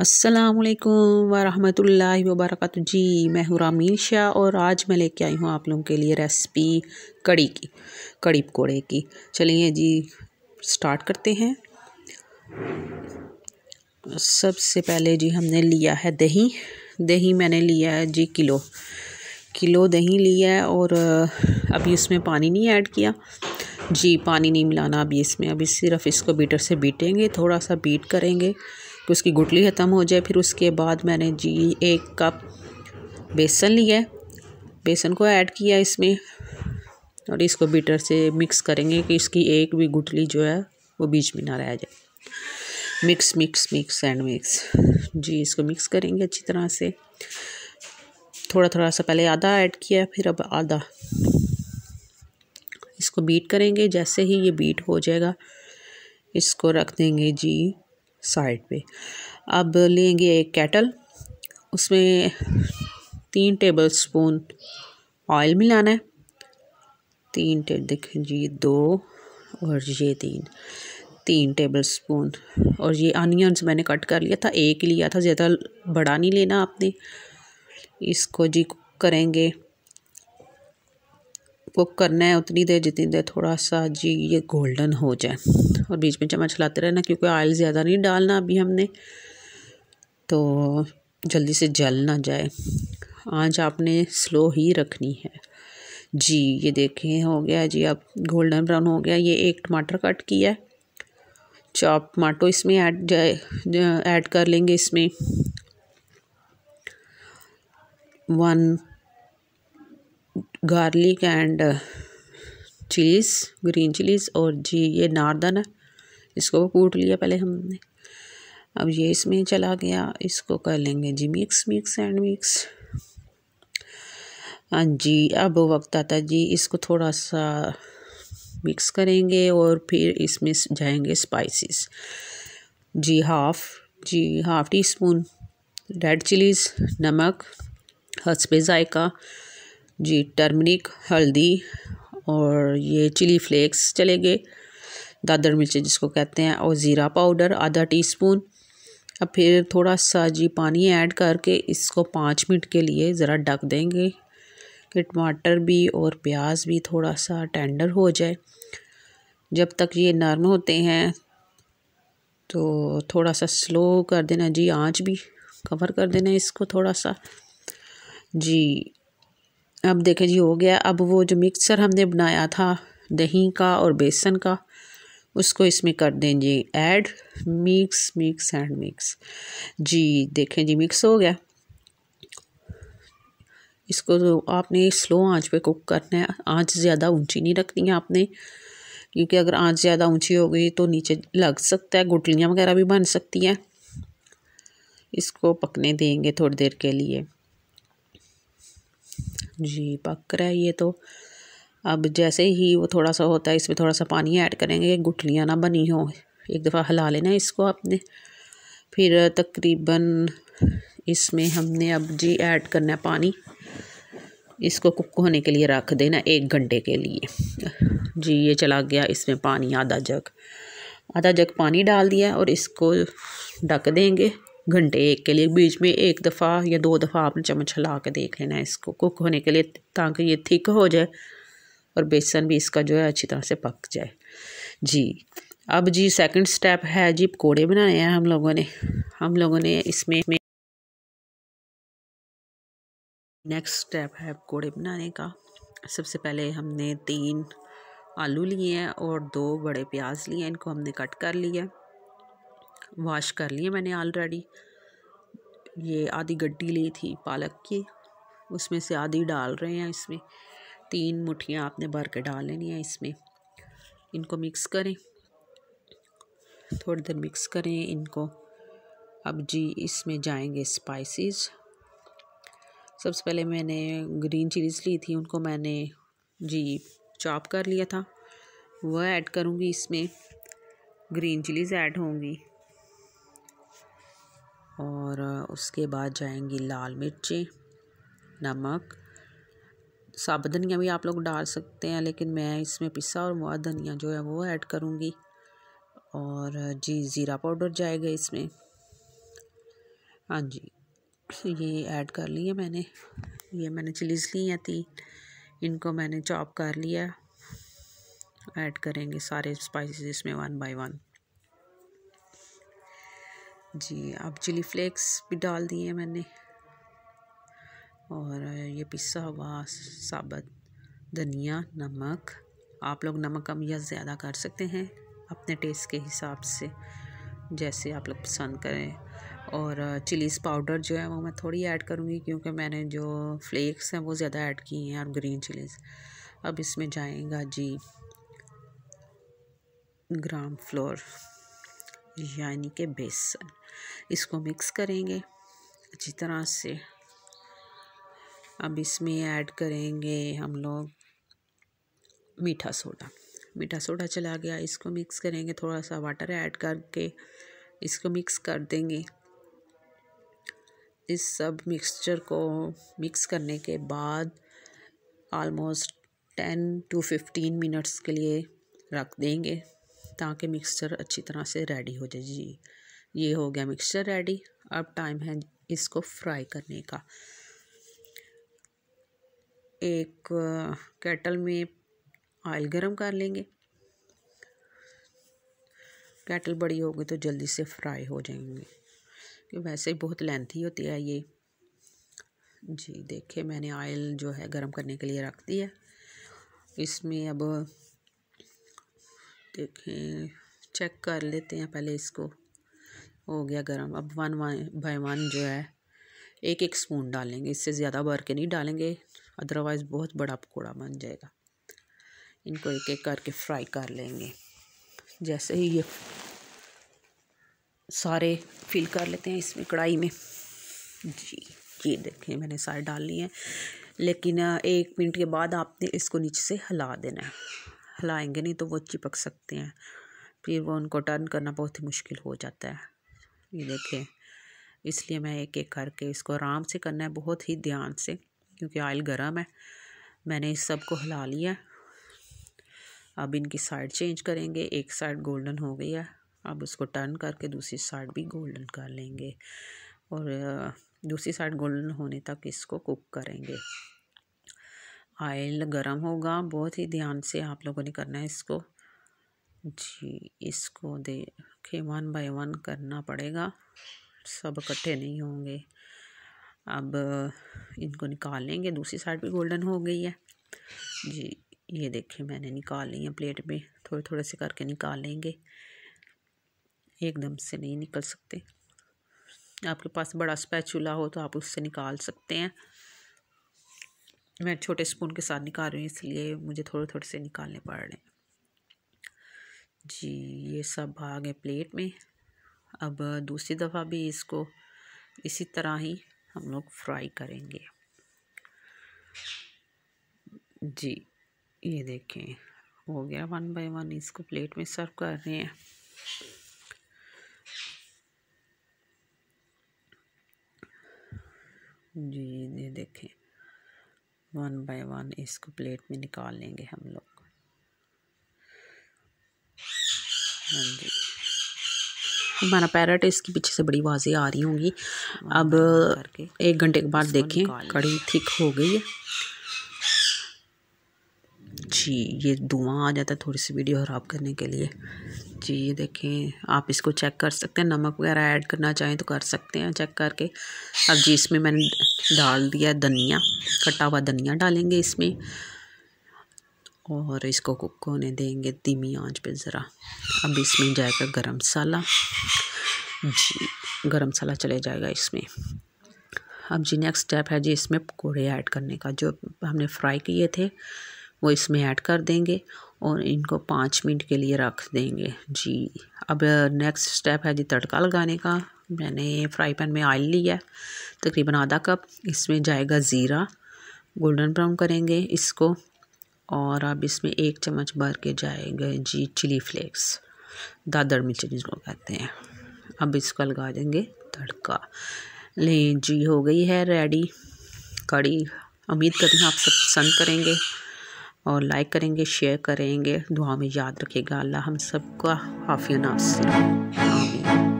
असलकम वरहमल वबरक जी मैं हूँ रामील शाह और आज मैं लेके आई हूँ आप लोगों के लिए रेसिपी कड़ी की कड़ी पकौड़े की चलिए जी स्टार्ट करते हैं सबसे पहले जी हमने लिया है दही दही मैंने लिया है जी किलो किलो दही लिया है और अभी इसमें पानी नहीं ऐड किया जी पानी नहीं मिलाना अभी इसमें अभी सिर्फ इसको बीटर से बीटेंगे थोड़ा सा बीट करेंगे कि उसकी गुटली ख़त्म हो जाए फिर उसके बाद मैंने जी एक कप बेसन लिया बेसन को ऐड किया इसमें और इसको बीटर से मिक्स करेंगे कि इसकी एक भी गुटली जो है वो बीच में ना रह जाए mix mix mix and mix जी इसको मिक्स करेंगे अच्छी तरह से थोड़ा थोड़ा सा पहले आधा ऐड किया फिर अब आधा इसको बीट करेंगे जैसे ही ये बीट हो जाएगा इसको रख देंगे जी साइड पे अब लेंगे एक कैटल उसमें तीन टेबल स्पून ऑयल मिलाना है तीन टेब देखें जी दो और ये तीन तीन टेबल स्पून और ये अनियंस मैंने कट कर लिया था एक लिया था ज़्यादा बड़ा नहीं लेना आपने इसको जी कुक करेंगे कुक करना है उतनी देर जितनी देर थोड़ा सा जी ये गोल्डन हो जाए और बीच में चम्मच हिलाते रहना क्योंकि ऑयल ज़्यादा नहीं डालना अभी हमने तो जल्दी से जल ना जाए आँच आपने स्लो ही रखनी है जी ये देखें हो गया जी अब गोल्डन ब्राउन हो गया ये एक टमाटर कट किया चॉप टमाटो इसमें ऐड जाए ऐड कर लेंगे इसमें one garlic and chillies green chillies और जी ये नारदन है इसको कूट लिया पहले हमने अब ये इसमें चला गया इसको कर लेंगे जी मिक्स मिक्स एंड मिक्स हाँ जी अब वक्त आता जी इसको थोड़ा सा मिक्स करेंगे और फिर इसमें जाएंगे स्पाइसेस जी हाफ़ जी half teaspoon red chillies नमक हसबे जायका जी टर्मरिक हल्दी और ये चिली फ्लेक्स चले गए दादर मिर्च जिसको कहते हैं और ज़ीरा पाउडर आधा टीस्पून अब फिर थोड़ा सा जी पानी ऐड करके इसको पाँच मिनट के लिए ज़रा ढक देंगे कि टमाटर भी और प्याज भी थोड़ा सा टेंडर हो जाए जब तक ये नरम होते हैं तो थोड़ा सा स्लो कर देना जी आँच भी कवर कर देना इसको थोड़ा सा जी अब देखें जी हो गया अब वो जो मिक्सर हमने बनाया था दही का और बेसन का उसको इसमें कर दें जी add mix mix and mix जी देखें जी मिक्स हो गया इसको तो आपने स्लो आंच पे कुक करना है आंच ज़्यादा ऊंची नहीं रखनी है आपने क्योंकि अगर आंच ज़्यादा ऊंची हो गई तो नीचे लग सकता है गुटलियाँ वगैरह भी बन सकती हैं इसको पकने देंगे थोड़ी देर के लिए जी पक रहा है ये तो अब जैसे ही वो थोड़ा सा होता है इसमें थोड़ा सा पानी ऐड करेंगे गुठलियाँ ना बनी हों एक दफ़ा हिला लेना इसको आपने फिर तकरीबन इसमें हमने अब जी ऐड करना है पानी इसको कुक होने के लिए रख देना एक घंटे के लिए जी ये चला गया इसमें पानी आधा जग आधा जग पानी डाल दिया और इसको ढक देंगे घंटे एक के लिए बीच में एक दफ़ा या दो दफ़ा आपने चम्मच हिला के देख लेना है इसको कुक होने के लिए ताकि ये थिक हो जाए और बेसन भी इसका जो है अच्छी तरह से पक जाए जी अब जी सेकंड स्टेप है जी पकौड़े बनाए हैं हम लोगों ने हम लोगों ने इसमें नेक्स्ट स्टेप है पकौड़े बनाने का सबसे पहले हमने तीन आलू लिए हैं और दो बड़े प्याज लिए हैं इनको हमने कट कर लिया वॉश कर लिए मैंने ऑलरेडी ये आधी गड्डी ली थी पालक की उसमें से आधी डाल रहे हैं इसमें तीन मुठियाँ आपने भर के डाल लेनी है इसमें इनको मिक्स करें थोड़ी देर मिक्स करें इनको अब जी इसमें जाएंगे स्पाइसेस सबसे पहले मैंने ग्रीन चिलीज ली थी उनको मैंने जी चॉप कर लिया था वह ऐड करूँगी इसमें ग्रीन चिलीज़ ऐड होंगी और उसके बाद जाएंगी लाल मिर्ची नमक साबुत धनिया भी आप लोग डाल सकते हैं लेकिन मैं इसमें पिसा और मुआ धनिया जो है वो ऐड करूँगी और जी ज़ीरा पाउडर जाएगा इसमें हाँ जी ये ऐड कर लिए मैंने ये मैंने चिलीज ली हैं तीन इनको मैंने चॉप कर लिया ऐड करेंगे सारे स्पाइसेस इसमें वन बाय वन जी अब चिली फ्लेक्स भी डाल दिए मैंने और ये पिसा हुआ साबत धनिया नमक आप लोग नमक कम या ज़्यादा कर सकते हैं अपने टेस्ट के हिसाब से जैसे आप लोग पसंद करें और चिलीज़ पाउडर जो है वो मैं थोड़ी ऐड करूँगी क्योंकि मैंने जो फ्लेक्स हैं वो ज़्यादा ऐड किए हैं और ग्रीन चिलीज़ अब इसमें जाएगा जी ग्राम फ्लोर यानी कि बेसन इसको मिक्स करेंगे अच्छी तरह से अब इसमें ऐड करेंगे हम लोग मीठा सोडा मीठा सोडा चला गया इसको मिक्स करेंगे थोड़ा सा वाटर ऐड करके इसको मिक्स कर देंगे इस सब मिक्सचर को मिक्स करने के बाद almost ten to fifteen minutes के लिए रख देंगे ताकि मिक्सचर अच्छी तरह से रेडी हो जाए जी ये हो गया मिक्सचर रेडी अब टाइम है इसको फ्राई करने का एक कैटल में ऑयल गरम कर लेंगे केटल बड़ी होगी तो जल्दी से फ्राई हो जाएंगे कि वैसे ही बहुत लेंथी होती है ये जी देखिए मैंने ऑयल जो है गरम करने के लिए रख दिया इसमें अब देखें चेक कर लेते हैं पहले इसको हो गया गरम अब वन बाय वन जो है एक एक स्पून डालेंगे इससे ज़्यादा भर के नहीं डालेंगे अदरवाइज़ बहुत बड़ा पकौड़ा बन जाएगा इनको एक एक करके फ्राई कर लेंगे जैसे ही ये सारे फिल कर लेते हैं इसमें कढ़ाई में जी ये देखें मैंने सारे डाल लिए हैं लेकिन एक मिनट के बाद आपने इसको नीचे से हिला देना है हिलाएंगे नहीं तो वो चिपक सकते हैं फिर वो उनको टर्न करना बहुत ही मुश्किल हो जाता है ये देखें इसलिए मैं एक एक करके इसको आराम से करना है बहुत ही ध्यान से क्योंकि ऑयल गर्म है मैंने इस सब को हिला लिया अब इनकी साइड चेंज करेंगे एक साइड गोल्डन हो गई है अब उसको टर्न करके दूसरी साइड भी गोल्डन कर लेंगे और दूसरी साइड गोल्डन होने तक इसको कुक करेंगे आयल गरम होगा बहुत ही ध्यान से आप लोगों ने करना है इसको जी इसको देखे वन बाय वन करना पड़ेगा सब इकट्ठे नहीं होंगे अब इनको निकाल लेंगे दूसरी साइड भी गोल्डन हो गई है जी ये देखिए मैंने निकाल ली है प्लेट में थोड़े थोड़े से करके निकाल लेंगे एकदम से नहीं निकल सकते आपके पास बड़ा स्पैचूला हो तो आप उससे निकाल सकते हैं मैं छोटे स्पून के साथ निकाल रही हूँ इसलिए मुझे थोड़े थोड़े से निकालने पड़ रहे हैं जी ये सब आ गए प्लेट में अब दूसरी दफ़ा भी इसको इसी तरह ही हम लोग फ्राई करेंगे जी ये देखें हो गया वन बाय वन इसको प्लेट में सर्व कर रहे हैं जी ये देखें वन बाय वन इसको प्लेट में निकाल लेंगे हम लोग हाँ जी हमारा पैरट इसके पीछे से बड़ी वाजी आ रही होंगी हाँ, अब एक घंटे के बाद देखें कड़ी थिक हो गई है जी ये धुआँ आ जाता है थोड़ी सी वीडियो ख़राब करने के लिए जी ये देखें आप इसको चेक कर सकते हैं नमक वगैरह ऐड करना चाहें तो कर सकते हैं चेक करके अब जी इसमें मैंने डाल दिया धनिया कटा हुआ धनिया डालेंगे इसमें और इसको कुक होने देंगे धीमी आंच पे ज़रा अब इसमें जाएगा गरम मसाला जी गरम मसाला चले जाएगा इसमें अब जी नेक्स्ट स्टेप है जी इसमें पकौड़े ऐड करने का जो हमने फ्राई किए थे वो इसमें ऐड कर देंगे और इनको पाँच मिनट के लिए रख देंगे जी अब नेक्स्ट स्टेप है जी तड़का लगाने का मैंने फ्राई पैन में ऑयल लिया है तकरीबन आधा कप इसमें जाएगा ज़ीरा गोल्डन ब्राउन करेंगे इसको और अब इसमें एक चम्मच भर के जाएंगे जी चिली फ्लेक्स दादर मिर्च जिसको कहते हैं अब इसका लगा देंगे तड़का लें जी हो गई है रेडी कड़ी उम्मीद करती हूँ आप सब पसंद करेंगे और लाइक करेंगे शेयर करेंगे दुआ में याद रखेगा अल्लाह हम सबका हाफिया नासिर आमीन